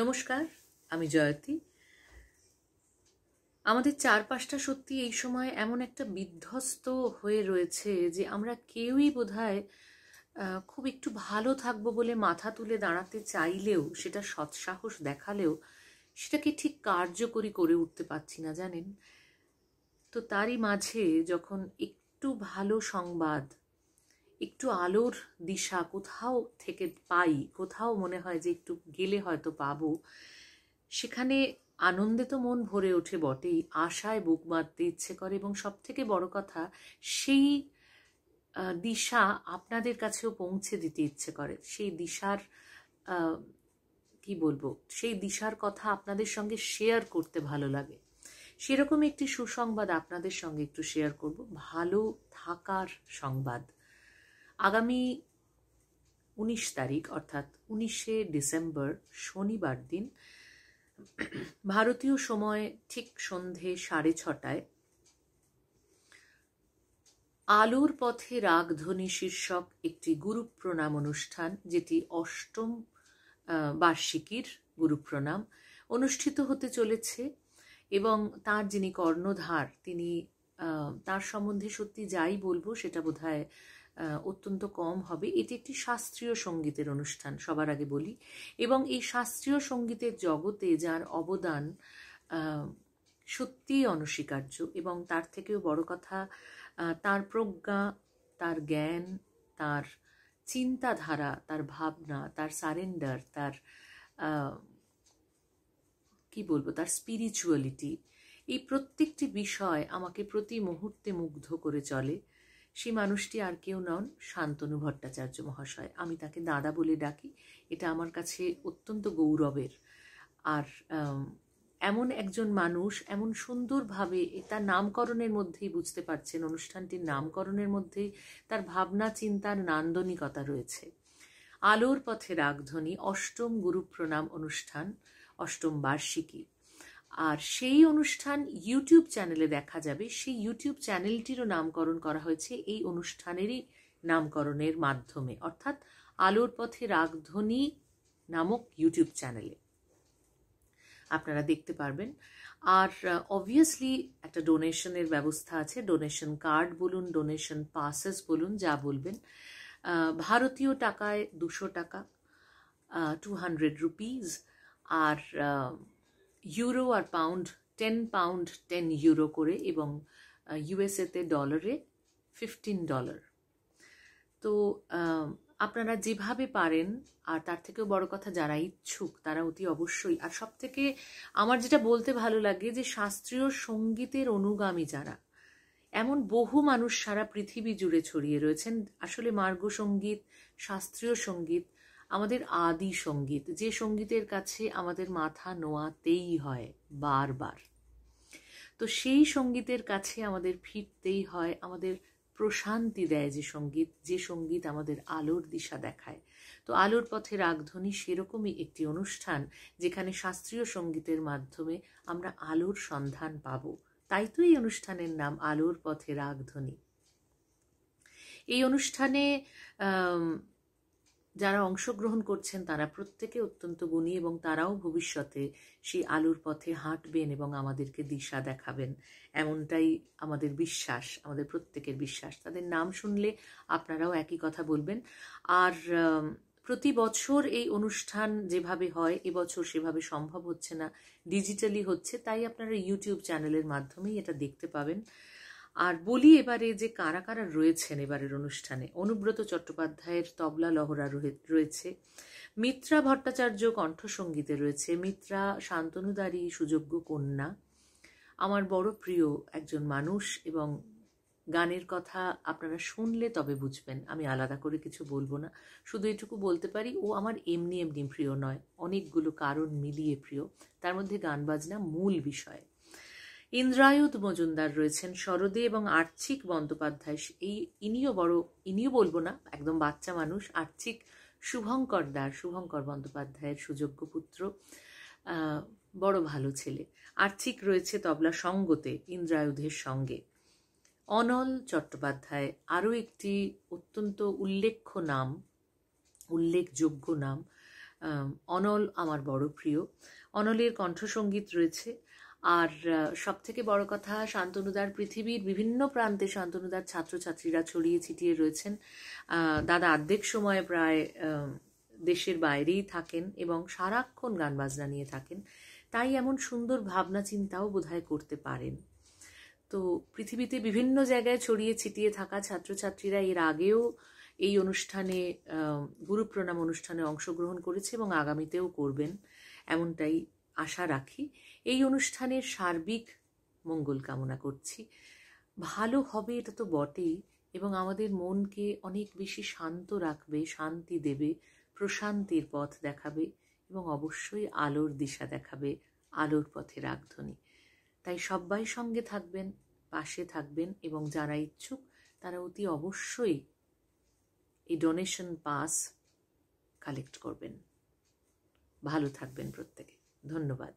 নমস্কার আমি জয়তী আমাদের চারপাশটা সত্যি এই সময় এমন একটা বিধ্বস্ত হয়ে রয়েছে যে আমরা কেউই বোধহয় খুব একটু ভালো থাকবো বলে মাথা তুলে দাঁড়াতে চাইলেও সেটা সৎসাহস দেখালেও সেটাকে ঠিক কার্যকরী করে উঠতে পারছি না জানেন তো তারই মাঝে যখন একটু ভালো সংবাদ একটু আলোর দিশা কোথাও থেকে পাই কোথাও মনে হয় যে একটু গেলে হয়তো পাবো সেখানে আনন্দে তো মন ভরে ওঠে বটেই আশায় বুক বাঁধতে ইচ্ছে করে এবং সব থেকে বড় কথা সেই দিশা আপনাদের কাছেও পৌঁছে দিতে ইচ্ছে করে সেই দিশার কি বলবো সেই দিশার কথা আপনাদের সঙ্গে শেয়ার করতে ভালো লাগে সেরকম একটি সুসংবাদ আপনাদের সঙ্গে একটু শেয়ার করব ভালো থাকার সংবাদ আগামী উনিশ তারিখ অর্থাৎ উনিশে ডিসেম্বর শনিবার দিন ভারতীয় সময় ঠিক সন্ধে সাড়ে ছটায় আলোর পথে রাগধ্বনি শীর্ষক একটি গুরু প্রণাম অনুষ্ঠান যেটি অষ্টম বার্ষিকীর গুরু প্রণাম অনুষ্ঠিত হতে চলেছে এবং তার যিনি কর্ণধার তিনি তার সম্বন্ধে সত্যি যাই বলবো সেটা বোধহয় অত্যন্ত কম হবে এটি একটি শাস্ত্রীয় সঙ্গীতের অনুষ্ঠান সবার আগে বলি এবং এই শাস্ত্রীয় সঙ্গীতের জগতে যার অবদান সত্যিই অনস্বীকার্য এবং তার থেকেও বড় কথা তার প্রজ্ঞা তার জ্ঞান তার চিন্তাধারা তার ভাবনা তার সারেন্ডার তার কি বলবো তার স্পিরিচুয়ালিটি এই প্রত্যেকটি বিষয় আমাকে প্রতি মুহূর্তে মুগ্ধ করে চলে সেই মানুষটি আর কেউ নন শান্তনু ভট্টাচার্য মহাশয় আমি তাকে দাদা বলে ডাকি এটা আমার কাছে অত্যন্ত গৌরবের আর এমন একজন মানুষ এমন সুন্দরভাবে তার নামকরণের মধ্যেই বুঝতে পারছেন অনুষ্ঠানটির নামকরণের মধ্যেই তার ভাবনা চিন্তার নান্দনিকতা রয়েছে আলোর পথে রাগধ্বনি অষ্টম গুরু প্রণাম অনুষ্ঠান অষ্টম বার্ষিকী আর সেই অনুষ্ঠান ইউটিউব চ্যানেলে দেখা যাবে সেই ইউটিউব চ্যানেলটিরও নামকরণ করা হয়েছে এই অনুষ্ঠানেরই নামকরণের মাধ্যমে অর্থাৎ আলোর পথে রাগধ্বনি নামক ইউটিউব চ্যানেলে আপনারা দেখতে পারবেন আর অবভিয়াসলি একটা ডোনেশনের ব্যবস্থা আছে ডোনেশন কার্ড বলুন ডোনেশন পাসেস বলুন যা বলবেন ভারতীয় টাকায় দুশো টাকা টু হান্ড্রেড রুপিজ আর ইউরো আর pound ten pound ten euro করে এবং ইউএসএতে ডলারে ফিফটিন ডলার তো আপনারা যেভাবে পারেন আর তার থেকেও বড় কথা যারা ইচ্ছুক তারা অতি অবশ্যই আর সব থেকে আমার যেটা বলতে ভালো লাগে যে শাস্ত্রীয় সঙ্গীতের অনুগামী যারা এমন বহু মানুষ সারা পৃথিবী জুড়ে ছড়িয়ে রয়েছেন আসলে মার্গ সঙ্গীত শাস্ত্রীয় সঙ্গীত আমাদের আদি সঙ্গীত যে সঙ্গীতের কাছে আমাদের মাথা নোয়াতেই হয় বারবার তো সেই সঙ্গীতের কাছে আমাদের ফিরতেই হয় আমাদের প্রশান্তি দেয় যে সঙ্গীত যে সঙ্গীত আমাদের আলোর দিশা দেখায় তো আলোর পথে রাগধ্বনি সেরকমই একটি অনুষ্ঠান যেখানে শাস্ত্রীয় সঙ্গীতের মাধ্যমে আমরা আলোর সন্ধান পাব তাই তো এই অনুষ্ঠানের নাম আলোর পথে রাগধ্বনি এই অনুষ্ঠানে যারা অংশগ্রহণ করছেন তারা প্রত্যেকে অত্যন্ত গুণী এবং তারাও ভবিষ্যতে সেই আলোর পথে হাঁটবেন এবং আমাদেরকে দিশা দেখাবেন এমনটাই আমাদের বিশ্বাস আমাদের প্রত্যেকের বিশ্বাস তাদের নাম শুনলে আপনারাও একই কথা বলবেন আর প্রতি বছর এই অনুষ্ঠান যেভাবে হয় এবছর সেভাবে সম্ভব হচ্ছে না ডিজিটালি হচ্ছে তাই আপনারা ইউটিউব চ্যানেলের মাধ্যমেই এটা দেখতে পাবেন আর বলি এবারে যে কারা কারা রয়েছেন এবারের অনুষ্ঠানে অনুব্রত চট্টোপাধ্যায়ের তবলা লহরা রয়েছে মিত্রা ভট্টাচার্য কণ্ঠসঙ্গীতে রয়েছে মিত্রা শান্তনুদারী সুযোগ্য কন্যা আমার বড় প্রিয় একজন মানুষ এবং গানের কথা আপনারা শুনলে তবে বুঝবেন আমি আলাদা করে কিছু বলবো না শুধু এটুকু বলতে পারি ও আমার এমনি এমনি প্রিয় নয় অনেকগুলো কারণ মিলিয়ে প্রিয় তার মধ্যে গান বাজনা মূল বিষয় ইন্দ্রায়ুদ মজুমদার রয়েছেন শরদে এবং আর্থিক বন্দ্যোপাধ্যায় এই ইনিও বড় ইনিও বলবো না একদম বাচ্চা মানুষ আর্থিক শুভঙ্কর দার শুভঙ্কর বন্দ্যোপাধ্যায়ের সুযোগ্য পুত্র বড় ভালো ছেলে আর্থিক রয়েছে তবলা সঙ্গতে ইন্দ্রায়ুধের সঙ্গে অনল চট্টোপাধ্যায় আরও একটি অত্যন্ত উল্লেখ্য নাম উল্লেখযোগ্য নাম অনল আমার বড় প্রিয় অনলের কণ্ঠসঙ্গীত রয়েছে আর সব থেকে বড় কথা শান্তনুদার পৃথিবীর বিভিন্ন প্রান্তে শান্তনুদার ছাত্রছাত্রীরা ছড়িয়ে ছিটিয়ে রয়েছেন দাদা অর্ধেক সময় প্রায় দেশের বাইরেই থাকেন এবং সারাক্ষণ গান বাজনা নিয়ে থাকেন তাই এমন সুন্দর ভাবনা চিন্তাও বোধ করতে পারেন তো পৃথিবীতে বিভিন্ন জায়গায় ছড়িয়ে ছিটিয়ে থাকা ছাত্রছাত্রীরা এর আগেও এই অনুষ্ঠানে গুরু প্রণাম অনুষ্ঠানে অংশগ্রহণ করেছে এবং আগামীতেও করবেন এমনটাই আশা রাখি এই অনুষ্ঠানের সার্বিক মঙ্গল কামনা করছি ভালো হবে এটা তো বটেই এবং আমাদের মনকে অনেক বেশি শান্ত রাখবে শান্তি দেবে প্রশান্তির পথ দেখাবে এবং অবশ্যই আলোর দিশা দেখাবে আলোর পথে রাগধ্বনি তাই সবাই সঙ্গে থাকবেন পাশে থাকবেন এবং যারা ইচ্ছুক তারা অতি অবশ্যই এই ডোনেশন পাস কালেক্ট করবেন ভালো থাকবেন প্রত্যেকে ধন্যবাদ